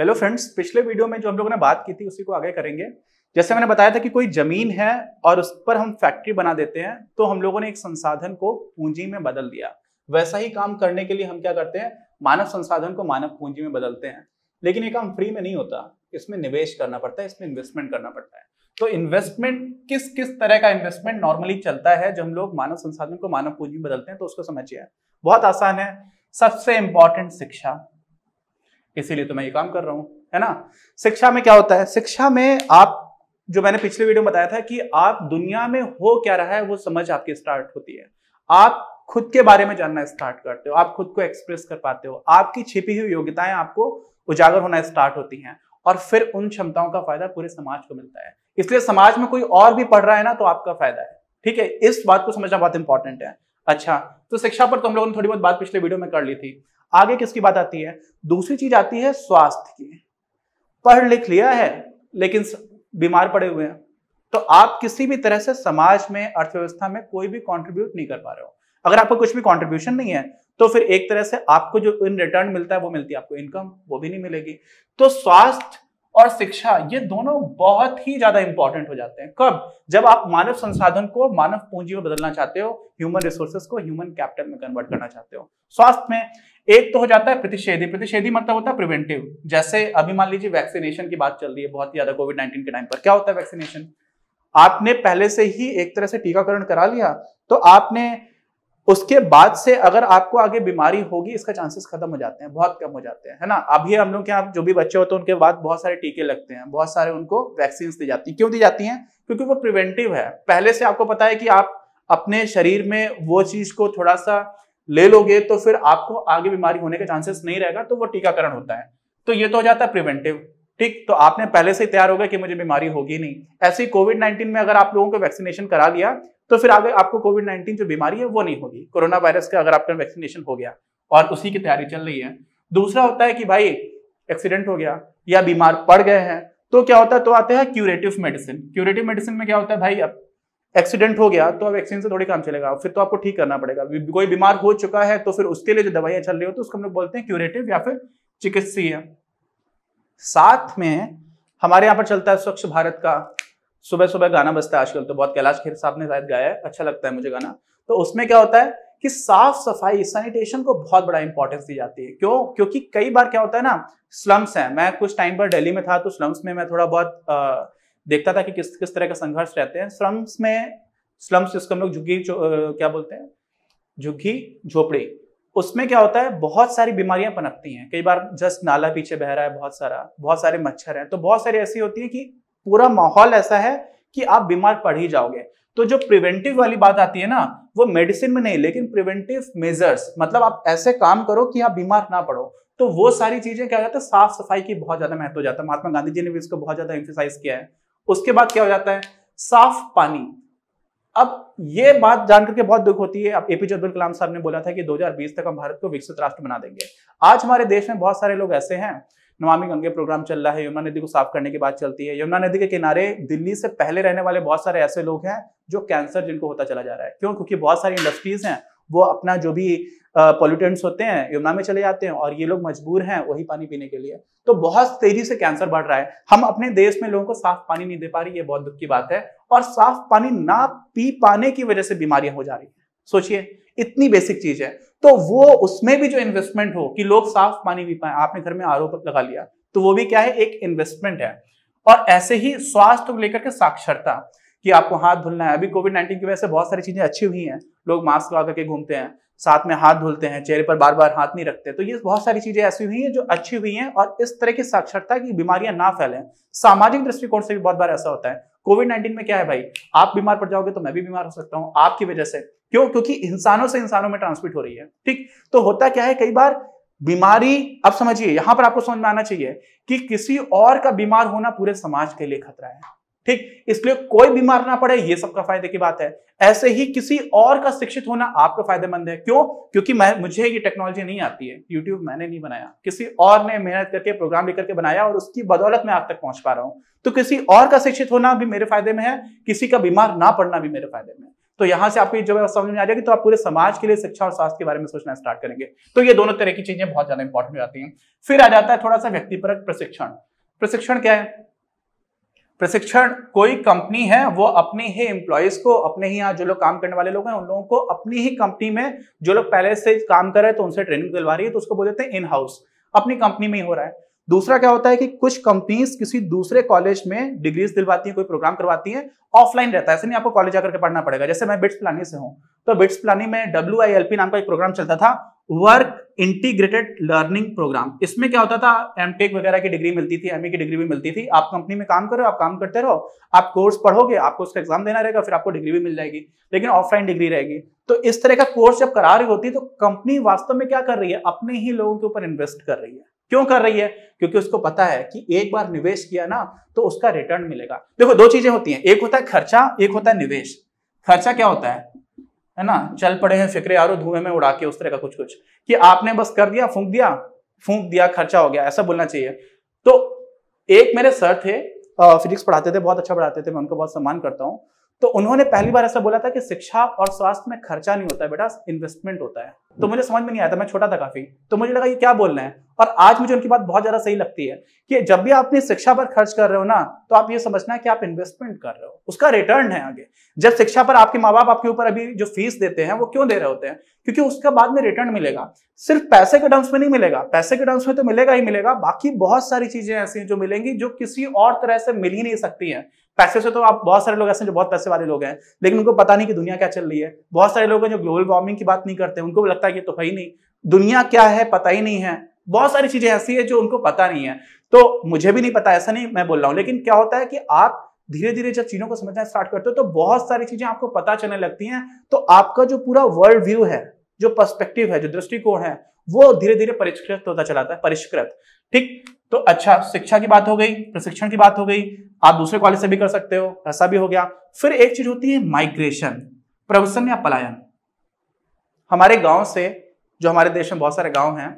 hello friends पिछले video में जो हम लोगों ने बात की थी उसी को आगे करेंगे जैसे मैंने बताया था कि कोई जमीन है और उस पर हम फैक्ट्री बना देते हैं तो हम लोगों ने एक संसाधन को पूंजी में बदल दिया वैसा ही काम करने के लिए हम क्या करते हैं मानव संसाधन को मानव पूंजी में बदलते हैं लेकिन ये काम फ्री में नहीं होता इसमें निवेश करना पड़ता है इसमें इन्वेस्टमेंट करना पड़ता है तो इन्वेस्टमेंट किस किस तरह का इन्वेस्टमेंट नॉर्मली चलता है जो हम लोग मानव संसाधन को मानव पूंजी में बदलते हैं तो उसको समझिए बहुत आसान है सबसे इंपॉर्टेंट शिक्षा इसीलिए तो मैं ये काम कर रहा हूं है ना शिक्षा में क्या होता है शिक्षा में आप जो मैंने पिछले वीडियो में बताया था कि आप दुनिया में हो क्या रहा है वो समझ आपकी स्टार्ट होती है आप खुद के बारे में जानना स्टार्ट करते हो आप खुद को एक्सप्रेस कर पाते हो आपकी छिपी हुई योग्यताएं आपको उजागर होना स्टार्ट होती हैं और फिर उन क्षमताओं का फायदा पूरे समाज को मिलता है इसलिए समाज में कोई और भी पढ़ रहा है ना तो आपका फायदा है ठीक है इस बात को समझना बहुत इंपॉर्टेंट है अच्छा तो शिक्षा पर तो हम लोगों ने थोड़ी बहुत बात पिछले वीडियो में कर ली थी आगे किसकी बात आती है दूसरी चीज आती है स्वास्थ्य की पढ़ लिख लिया है लेकिन बीमार पड़े हुए हैं तो आप किसी भी तरह से समाज में अर्थव्यवस्था में कोई भी कॉन्ट्रीब्यूट नहीं कर पा रहे हो अगर आपको कुछ भी कॉन्ट्रीब्यूशन नहीं है तो फिर एक तरह से आपको जो इन रिटर्न मिलता है वो मिलती है आपको इनकम वो भी नहीं मिलेगी तो स्वास्थ्य और शिक्षा ये दोनों बहुत ही ज्यादा इंपॉर्टेंट हो जाते हैं कब जब आप मानव संसाधन को मानव पूंजी में बदलना चाहते हो ह्यूमन रिसोर्सेस को ह्यूमन कैपिटल में कन्वर्ट करना चाहते हो स्वास्थ्य में एक तो हो जाता है प्रतिषेधी प्रतिषेधी मतलब होता है प्रिवेंटिव जैसे अभी मान लीजिए वैक्सीनेशन की बात चल रही है बहुत ही ज्यादा कोविड नाइन्टीन के टाइम पर क्या होता है वैक्सीनेशन आपने पहले से ही एक तरह से टीकाकरण करा लिया तो आपने उसके बाद से अगर आपको आगे बीमारी होगी इसका चांसेस खत्म हो जाते हैं बहुत कम हो जाते हैं है ना अभी हम लोग के यहाँ जो भी बच्चे होते हैं उनके बाद बहुत सारे टीके लगते हैं बहुत सारे उनको वैक्सीन दी जाती है क्यों दी जाती है क्योंकि वो प्रिवेंटिव है पहले से आपको पता है कि आप अपने शरीर में वो चीज को थोड़ा सा ले लोगे तो फिर आपको आगे बीमारी होने का चांसेस नहीं रहेगा तो वो टीकाकरण होता है तो ये तो हो जाता है प्रिवेंटिव ठीक तो आपने पहले से तैयार होगा कि मुझे बीमारी होगी नहीं ऐसे कोविड 19 में अगर आप लोगों को वैक्सीनेशन करा लिया तो फिर आगे आपको कोविड नाइन्टीन जो बीमारी है वो नहीं होगी कोरोना वायरस का अगर आपका वैक्सीनेशन हो गया और उसी की तैयारी चल रही है दूसरा होता है कि भाई एक्सीडेंट हो गया या बीमार पड़ गए हैं तो क्या होता है तो आते हैं क्यूरेटिव मेडिसिन क्यूरेटिव मेडिसिन में क्या होता है भाई अब एक्सीडेंट हो गया तो अब वैक्सीन से थोड़ी काम चलेगा फिर तो आपको ठीक करना पड़ेगा कोई बीमार हो चुका है तो फिर उसके लिए जो दवाइयां चल रही हो तो उसको हम लोग बोलते हैं क्यूरेटिव या फिर चिकित्सीय साथ में हमारे यहाँ पर चलता है स्वच्छ भारत का सुबह सुबह गाना बजता है आजकल तो बहुत कैलाश खेर साहब ने शायद गाया है अच्छा लगता है मुझे गाना तो उसमें क्या होता है कि साफ सफाई सैनिटेशन को बहुत बड़ा इंपॉर्टेंस दी जाती है क्यों क्योंकि कई बार क्या होता है ना स्लम्स हैं मैं कुछ टाइम पर दिल्ली में था तो स्लम्स में मैं थोड़ा बहुत आ, देखता था कि किस किस तरह के संघर्ष रहते हैं स्लम्स में स्लम्स जिसको हम लोग झुग्गी क्या बोलते हैं झुग्गी झोपड़ी उसमें क्या होता है बहुत सारी बीमारियां पनपती हैं कई बार जस्ट नाला पीछे बह रहा है बहुत सारा बहुत सारे मच्छर हैं तो बहुत सारी ऐसी होती है कि पूरा माहौल ऐसा है कि आप बीमार पड़ ही जाओगे तो जो प्रिवेंटिव वाली बात आती है ना वो मेडिसिन में नहीं लेकिन प्रिवेंटिव मेजर्स मतलब आप ऐसे काम करो कि आप बीमार ना पड़ो तो वो सारी चीजें क्या हो जाता है साफ सफाई की बहुत ज्यादा महत्व हो जाता है महात्मा गांधी जी ने भी इसको बहुत ज्यादा एम्फोसाइज किया है उसके बाद क्या हो जाता है साफ पानी अब ये बात जानकर के बहुत दुख होती है अब एपीजे अब्दुल कलाम साहब ने बोला था कि 2020 तक हम भारत को विकसित राष्ट्र बना देंगे आज हमारे देश में बहुत सारे लोग ऐसे हैं नमामि गंगे प्रोग्राम चल रहा है यमुना नदी को साफ करने की बात चलती है यमुना नदी के किनारे दिल्ली से पहले रहने वाले बहुत सारे ऐसे लोग हैं जो कैंसर जिनको होता चला जा रहा है क्यों क्योंकि बहुत सारी इंडस्ट्रीज हैं वो अपना जो भी पॉल्यूटेंट्स होते हैं यमुना में चले जाते हैं और ये लोग मजबूर हैं वही पानी पीने के लिए तो बहुत तेजी से कैंसर बढ़ रहा है हम अपने देश में लोगों को साफ पानी नहीं दे पा रही ये बहुत दुख की बात है और साफ पानी ना पी पाने की वजह से बीमारियां हो जा रही है सोचिए इतनी बेसिक चीज है तो वो उसमें भी जो इन्वेस्टमेंट हो कि लोग साफ पानी पी पाए आपने घर में आरोप लगा लिया तो वो भी क्या है एक इन्वेस्टमेंट है और ऐसे ही स्वास्थ्य को लेकर के साक्षरता कि आपको हाथ धुलना है अभी कोविड नाइन्टीन की वजह से बहुत सारी चीजें अच्छी हुई हैं लोग मास्क लगा करके घूमते हैं साथ में हाथ धुलते हैं चेहरे पर बार बार हाथ नहीं रखते तो ये बहुत सारी चीजें ऐसी हुई हैं जो अच्छी हुई हैं और इस तरह की साक्षरता की बीमारियां ना फैलें सामाजिक दृष्टिकोण से भी बहुत बार ऐसा होता है कोविड नाइन्टीन में क्या है भाई आप बीमार पड़ जाओगे तो मैं भी बीमार हो सकता हूँ आपकी वजह से क्यों क्योंकि इंसानों से इंसानों में ट्रांसमिट हो रही है ठीक तो होता क्या है कई बार बीमारी अब समझिए यहां पर आपको समझ में आना चाहिए कि किसी और का बीमार होना पूरे समाज के लिए खतरा है ठीक इसलिए कोई बीमार ना पड़े ये सबका फायदे की बात है ऐसे ही किसी और का शिक्षित होना आपका फायदेमंद है क्यों क्योंकि मैं मुझे ये टेक्नोलॉजी नहीं आती है यूट्यूब मैंने नहीं बनाया किसी और ने मेहनत करके प्रोग्राम लेकर के बनाया और उसकी बदौलत मैं आप तक पहुंच पा रहा हूं तो किसी और का शिक्षित होना भी मेरे फायदे में है किसी का बीमार ना पड़ना भी मेरे फायदे में है तो यहाँ से आपको जब समझ में आ जाएगी तो आप पूरे समाज के लिए शिक्षा और स्वास्थ्य के बारे में सोचना स्टार्ट करेंगे तो ये दोनों तरह की चीजें बहुत ज्यादा इंपॉर्टेंट हो जाती है फिर आ जाता है थोड़ा सा व्यक्तिपरक प्रशिक्षण प्रशिक्षण क्या है प्रशिक्षण कोई कंपनी है वो अपने ही एम्प्लॉयज को अपने ही यहाँ जो लोग काम करने वाले लोग हैं उन लोगों को अपनी ही कंपनी में जो लोग पहले से काम कर रहे हैं तो उनसे ट्रेनिंग दिलवा रही है तो उसको बोल देते हैं इन हाउस अपनी कंपनी में ही हो रहा है दूसरा क्या होता है कि कुछ कंपनीज किसी दूसरे कॉलेज में डिग्रीज दिलवाती हैं कोई प्रोग्राम करवाती हैं ऑफलाइन रहता है ऐसे नहीं आपको कॉलेज जाकर के पढ़ना पड़ेगा जैसे मैं बिट्स प्लानी से हूं तो बिट्स प्लानी में डब्ल्यू नाम का एक प्रोग्राम चलता था वर्क इंटीग्रेटेड लर्निंग प्रोग्राम इसमें क्या होता था टेक वगैरह की डिग्री मिलती थी एमए e की डिग्री भी मिलती थी आप कंपनी में काम करो आप काम करते रहो आप कोर्स पढ़ोगे आपको उसका एग्जाम देना रहेगा फिर आपको डिग्री भी मिल जाएगी लेकिन ऑफलाइन डिग्री रहेगी तो इस तरह का कोर्स जब करा रही होती तो कंपनी वास्तव में क्या कर रही है अपने ही लोगों के ऊपर इन्वेस्ट कर रही है क्यों कर रही है क्योंकि उसको पता है कि एक बार निवेश किया ना तो उसका रिटर्न मिलेगा देखो दो चीजें होती हैं एक होता है खर्चा एक होता है निवेश खर्चा क्या होता है है ना चल पड़े हैं फिक्रे यारो धुएं में उड़ा के उस तरह का कुछ कुछ कि आपने बस कर दिया फूंक दिया फूंक दिया खर्चा हो गया ऐसा बोलना चाहिए तो एक मेरे सर थे फिजिक्स पढ़ाते थे बहुत अच्छा पढ़ाते थे मैं उनको बहुत सम्मान करता हूँ तो उन्होंने पहली बार ऐसा बोला था कि शिक्षा और स्वास्थ्य में खर्चा नहीं होता है बेटा इन्वेस्टमेंट होता है तो मुझे समझ में नहीं आया था मैं छोटा था काफी तो मुझे लगा ये क्या बोल रहे हैं और आज मुझे उनकी बात बहुत ज्यादा सही लगती है कि जब भी आप अपनी शिक्षा पर खर्च कर रहे हो ना तो आप ये समझना है कि आप इन्वेस्टमेंट कर रहे हो उसका रिटर्न है आगे जब शिक्षा पर आपके माँ बाप आपके ऊपर अभी जो फीस देते हैं वो क्यों दे रहे होते हैं क्योंकि उसका बाद में रिटर्न मिलेगा सिर्फ पैसे के टर्म्स में नहीं मिलेगा पैसे के टर्म्स में तो मिलेगा ही मिलेगा बाकी बहुत सारी चीजें ऐसी हैं जो मिलेंगी जो किसी और तरह से मिल ही नहीं सकती हैं पैसे से तो आप बहुत सारे लोग ऐसे हैं जो बहुत पैसे वाले लोग हैं लेकिन उनको पता नहीं कि दुनिया क्या चल रही है बहुत सारे लोग हैं जो ग्लोबल वार्मिंग की बात नहीं करते उनको भी लगता है कि तो है ही नहीं दुनिया क्या है पता ही नहीं है बहुत सारी चीजें ऐसी है जो उनको पता नहीं है तो मुझे भी नहीं पता ऐसा नहीं मैं बोल रहा हूँ लेकिन क्या होता है कि आप धीरे धीरे जब चीजों को समझना स्टार्ट करते हो तो बहुत सारी चीजें आपको पता चलने लगती हैं तो आपका जो पूरा वर्ल्ड व्यू है जो पर्सपेक्टिव है जो दृष्टिकोण है वो धीरे धीरे परिष्कृत होता चलाता है परिष्कृत ठीक तो अच्छा शिक्षा की बात हो गई प्रशिक्षण की बात हो गई आप दूसरे कॉलेज से भी कर सकते हो ऐसा भी हो गया फिर एक चीज होती है माइग्रेशन प्रवसन या पलायन हमारे गांव से जो हमारे देश में बहुत सारे गांव हैं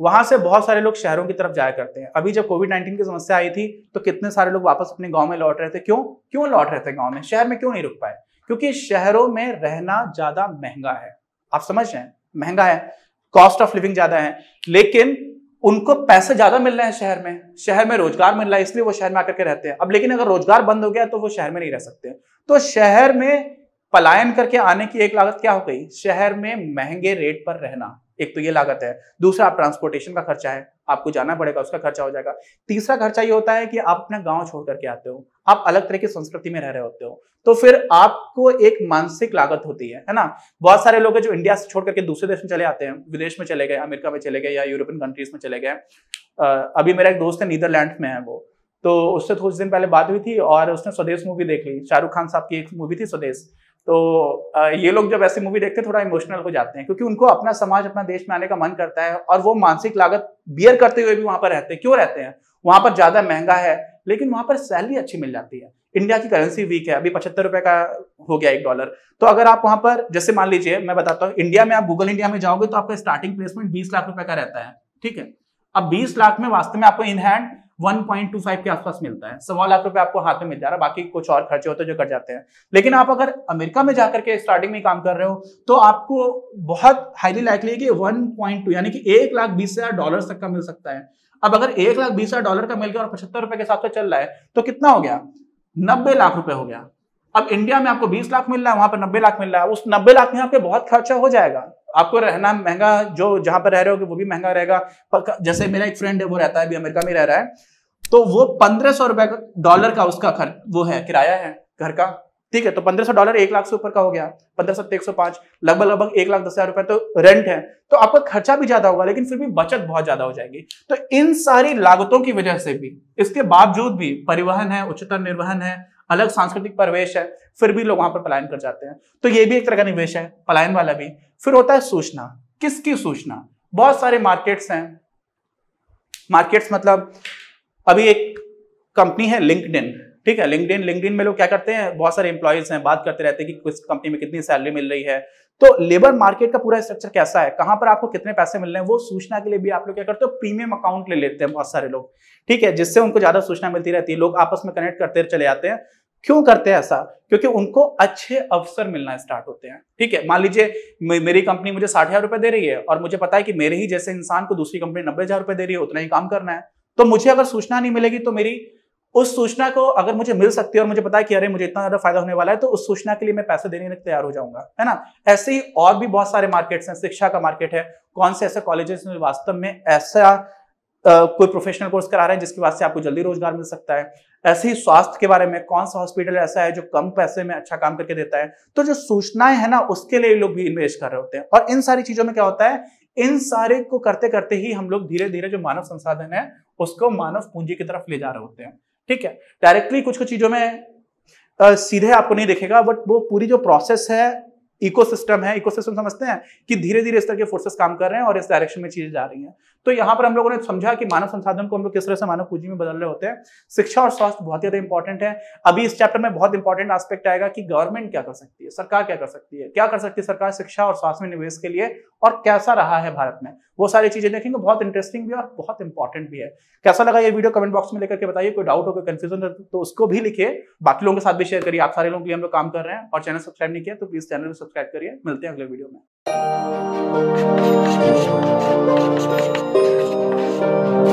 वहां से बहुत सारे लोग शहरों की तरफ जाया करते हैं अभी जब कोविड नाइन्टीन की समस्या आई थी तो कितने सारे लोग वापस अपने गाँव में लौट रहे थे क्यों क्यों लौट रहे थे गाँव में शहर में क्यों नहीं रुक पाए क्योंकि शहरों में रहना ज्यादा महंगा है आप समझ रहे हैं महंगा है कॉस्ट ऑफ लिविंग ज्यादा है लेकिन उनको पैसे ज्यादा मिल रहे हैं शहर में शहर में रोजगार मिल रहा है इसलिए वो शहर में आकर के रहते हैं अब लेकिन अगर रोजगार बंद हो गया तो वो शहर में नहीं रह सकते तो शहर में पलायन करके आने की एक लागत क्या हो गई शहर में महंगे रेट पर रहना एक तो ये लागत है दूसरा ट्रांसपोर्टेशन का खर्चा है आपको जाना पड़ेगा उसका खर्चा हो जाएगा तीसरा खर्चा ये होता है कि आप अपना गांव छोड़ करके आते हो आप अलग तरह की संस्कृति में रह रहे होते हो तो फिर आपको एक मानसिक लागत होती है है ना बहुत सारे लोग हैं जो इंडिया से छोड़ करके दूसरे देश में चले आते हैं विदेश में चले गए अमेरिका में चले गए या यूरोपियन कंट्रीज में चले गए अभी मेरा एक दोस्त है नीदरलैंड में है वो तो उससे तो कुछ दिन पहले बात हुई थी और उसने स्वदेश मूवी देख ली शाहरुख खान साहब की एक मूवी थी स्वदेश तो ये लोग जब ऐसी मूवी देखते हैं थोड़ा इमोशनल हो जाते हैं क्योंकि उनको अपना समाज अपना देश में आने का मन करता है और वो मानसिक लागत बियर करते हुए भी वहां पर रहते हैं क्यों रहते हैं वहां पर ज्यादा महंगा है लेकिन वहां पर सैलरी अच्छी मिल जाती है इंडिया की करेंसी वीक है अभी पचहत्तर रुपए का हो गया एक डॉलर तो अगर आप वहां पर जैसे मान लीजिए मैं बताता हूँ इंडिया में आप गूगल इंडिया में जाओगे तो आपका स्टार्टिंग प्लेसमेंट बीस लाख रुपए का रहता है ठीक है अब बीस लाख में वास्तव में आपको इन हैंड 1.25 के आसपास मिलता है सवा लाख रुपए आपको हाथ में मिल जा रहा है बाकी कुछ और खर्चे होते हैं जो कट जाते हैं लेकिन आप अगर अमेरिका में जाकर के स्टार्टिंग में काम कर रहे हो तो आपको बहुत हाईली लाइकली है कि 1.2 यानी कि एक लाख बीस हजार डॉलर तक का मिल सकता है अब अगर एक लाख बीस हजार डॉलर का मिल गया और पचहत्तर रुपए के हिसाब से चल रहा है तो कितना हो गया नब्बे लाख रुपए हो गया अब इंडिया में आपको 20 लाख मिल रहा है वहां पर 90 लाख मिल रहा है उस 90 लाख में आपके बहुत खर्चा हो जाएगा आपको रहना महंगा जो जहां पर रह रहे हो वो भी महंगा रहेगा जैसे मेरा एक फ्रेंड है वो रहता है अभी अमेरिका में रह रहा है तो वो पंद्रह सौ रुपए डॉलर का उसका खर्च वो है किराया है घर का ठीक है तो पंद्रह सौ डॉलर एक लाख से ऊपर का हो गया पंद्रह सौ एक सौ पांच लगभग लगभग एक लाख दस हजार रुपए तो रेंट है तो आपका खर्चा भी ज्यादा होगा लेकिन फिर भी बचत बहुत ज्यादा हो जाएगी तो इन सारी लागतों की वजह से भी इसके बावजूद भी परिवहन है उच्चतर निर्वहन है अलग सांस्कृतिक परिवेश है फिर भी लोग वहां पर पलायन कर जाते हैं तो ये भी एक तरह का निवेश है पलायन वाला भी फिर होता है सूचना किसकी सूचना बहुत सारे मार्केट्स हैं मार्केट्स मतलब अभी एक कंपनी है लिंकड ठीक है लिंकडिन लिंकडिन में लोग क्या करते हैं बहुत सारे इंप्लॉयज हैं बात करते रहते हैं कि किस कंपनी में कितनी सैलरी मिल रही है तो लेबर मार्केट का पूरा स्ट्रक्चर कैसा है कहां पर आपको कितने पैसे मिल रहे हैं वो सूचना के लिए भी आप लोग क्या करते हो प्रीमियम अकाउंट ले लेते हैं बहुत सारे लोग ठीक है जिससे उनको ज्यादा सूचना मिलती रहती है लोग आपस में कनेक्ट करते चले जाते हैं क्यों करते हैं ऐसा क्योंकि उनको अच्छे अवसर मिलना स्टार्ट होते हैं ठीक है मान लीजिए मेरी कंपनी मुझे साठ हजार रुपए दे रही है और मुझे पता है कि मेरे ही जैसे इंसान को दूसरी कंपनी नब्बे हजार रुपए दे रही है उतना ही काम करना है तो मुझे अगर सूचना नहीं मिलेगी तो मेरी उस सूचना को अगर मुझे मिल सकती है और मुझे पता है कि अरे मुझे इतना ज्यादा फायदा होने वाला है तो उस सूचना के लिए मैं पैसे देने तैयार हो जाऊंगा है ना ऐसे ही और भी बहुत सारे मार्केट्स हैं शिक्षा का मार्केट है कौन से ऐसे कॉलेजेस में वास्तव में ऐसा Uh, कोई प्रोफेशनल कोर्स करा रहे हैं जिसके वजह से आपको जल्दी रोजगार मिल सकता है ऐसे ही स्वास्थ्य के बारे में कौन सा हॉस्पिटल ऐसा है जो कम पैसे में अच्छा काम करके देता है तो जो सूचनाएं है ना उसके लिए लोग भी इन्वेस्ट कर रहे होते हैं और इन सारी चीजों में क्या होता है इन सारे को करते करते ही हम लोग धीरे धीरे जो मानव संसाधन है उसको मानव पूंजी की तरफ ले जा रहे होते हैं ठीक है डायरेक्टली कुछ कुछ चीजों में आ, सीधे आपको नहीं देखेगा बट वो पूरी जो प्रोसेस है इकोसिस्टम है इकोसिस्टम समझते हैं कि धीरे धीरे इस तरह के फोर्सेस काम कर रहे हैं और इस डायरेक्शन में चीजें जा रही हैं तो यहाँ पर हम लोगों ने समझा कि मानव संसाधन को हम लोग किस तरह से मानव पूंजी में बदल रहे होते हैं शिक्षा और स्वास्थ्य बहुत ज्यादा इंपॉर्टेंट है अभी इस चैप्टर में बहुत इंपॉर्टेंट आस्पेक्ट आएगा कि गवर्नमेंट क्या कर सकती है सरकार क्या कर सकती है क्या कर सकती है सरकार शिक्षा और स्वास्थ्य में निवेश के लिए और कैसा रहा है भारत में वो सारी चीजें देखेंगे बहुत इंटरेस्टिंग भी और बहुत इंपॉर्टेंट भी है कैसा लगा ये वीडियो कमेंट बॉक्स में लेकर के बताइए कोई डाउट हो कोई कंफ्यूजन हो तो उसको भी लिखे बाकी लोगों के साथ भी शेयर करिए आप सारे लोगों के लिए हम लोग काम कर रहे हैं और चैनल सब्सक्राइब नहीं किया तो प्लीज चैनल सब्सक्राइब सब्सक्राइब करिए मिलते हैं अगले वीडियो में